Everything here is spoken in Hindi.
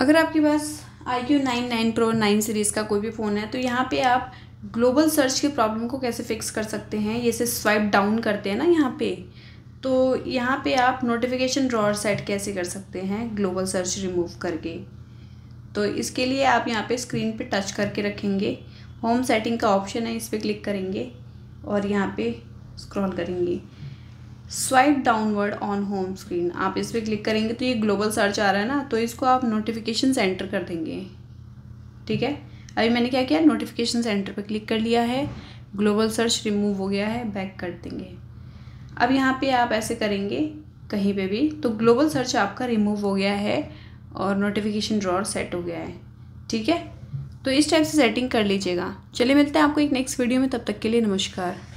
अगर आपके पास iQOO nine nine pro nine series का कोई भी फ़ोन है तो यहाँ पे आप ग्लोबल सर्च की प्रॉब्लम को कैसे फिक्स कर सकते हैं ये से स्वाइप डाउन करते हैं ना यहाँ पे तो यहाँ पे आप नोटिफिकेशन ड्रॉर सेट कैसे कर सकते हैं ग्लोबल सर्च रिमूव करके तो इसके लिए आप यहाँ पे स्क्रीन पे टच करके रखेंगे होम सेटिंग का ऑप्शन है इस पर क्लिक करेंगे और यहाँ पे स्क्रॉल करेंगे swipe downward on home screen आप इस पर क्लिक करेंगे तो ये ग्लोबल सर्च आ रहा है ना तो इसको आप नोटिफिकेशन सेंटर कर देंगे ठीक है अभी मैंने क्या किया नोटिफिकेशन सेंटर पर क्लिक कर लिया है ग्लोबल सर्च रिमूव हो गया है बैक कर देंगे अब यहाँ पे आप ऐसे करेंगे कहीं पे भी तो ग्लोबल सर्च आपका रिमूव हो गया है और नोटिफिकेशन ड्रॉर सेट हो गया है ठीक है तो इस टाइप से सेटिंग कर लीजिएगा चलिए मिलते हैं आपको एक नेक्स्ट वीडियो में तब तक के लिए नमस्कार